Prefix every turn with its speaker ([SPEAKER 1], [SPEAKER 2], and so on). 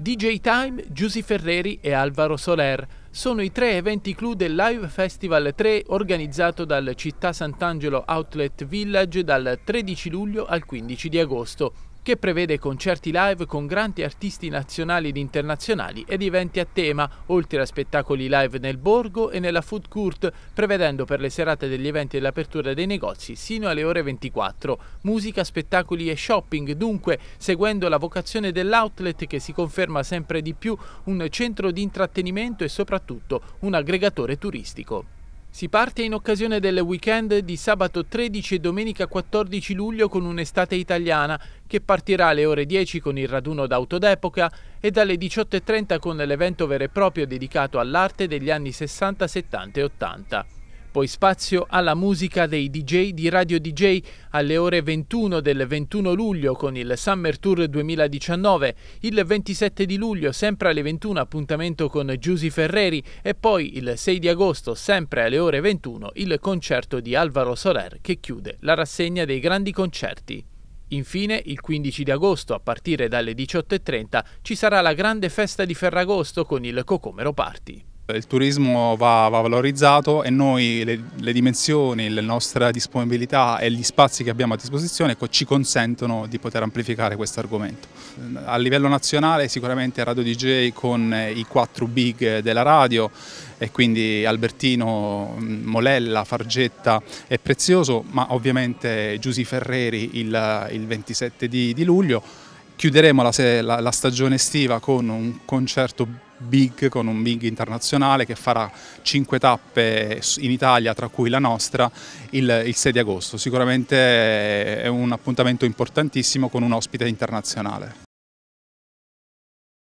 [SPEAKER 1] DJ Time, Giusy Ferreri e Alvaro Soler sono i tre eventi clou del Live Festival 3 organizzato dal Città Sant'Angelo Outlet Village dal 13 luglio al 15 di agosto che prevede concerti live con grandi artisti nazionali ed internazionali ed eventi a tema, oltre a spettacoli live nel borgo e nella food court, prevedendo per le serate degli eventi e l'apertura dei negozi sino alle ore 24. Musica, spettacoli e shopping, dunque, seguendo la vocazione dell'outlet che si conferma sempre di più un centro di intrattenimento e soprattutto un aggregatore turistico. Si parte in occasione del weekend di sabato 13 e domenica 14 luglio con un'estate italiana che partirà alle ore 10 con il raduno d'auto d'epoca e dalle 18.30 con l'evento vero e proprio dedicato all'arte degli anni 60, 70 e 80. Poi spazio alla musica dei DJ di Radio DJ alle ore 21 del 21 luglio con il Summer Tour 2019, il 27 di luglio sempre alle 21 appuntamento con Giusy Ferreri e poi il 6 di agosto sempre alle ore 21 il concerto di Alvaro Soler che chiude la rassegna dei grandi concerti. Infine, il 15 di agosto, a partire dalle 18.30, ci sarà la grande festa di Ferragosto con il Cocomero Party.
[SPEAKER 2] Il turismo va, va valorizzato e noi le, le, dimensioni, la nostra disponibilità e gli spazi che abbiamo a disposizione ecco, ci consentono di poter amplificare questo argomento. A livello nazionale sicuramente Radio DJ con eh, i quattro big della radio e quindi Albertino, mm, Molella, Fargetta e Prezioso, ma ovviamente Giusy Ferreri il, il 27 di, di, luglio. Chiuderemo la, la, la stagione estiva con un concerto big con un big internazionale che farà cinque tappe in Italia, tra cui la nostra, il, il 6 di agosto.
[SPEAKER 1] Sicuramente è un appuntamento importantissimo con un ospite internazionale.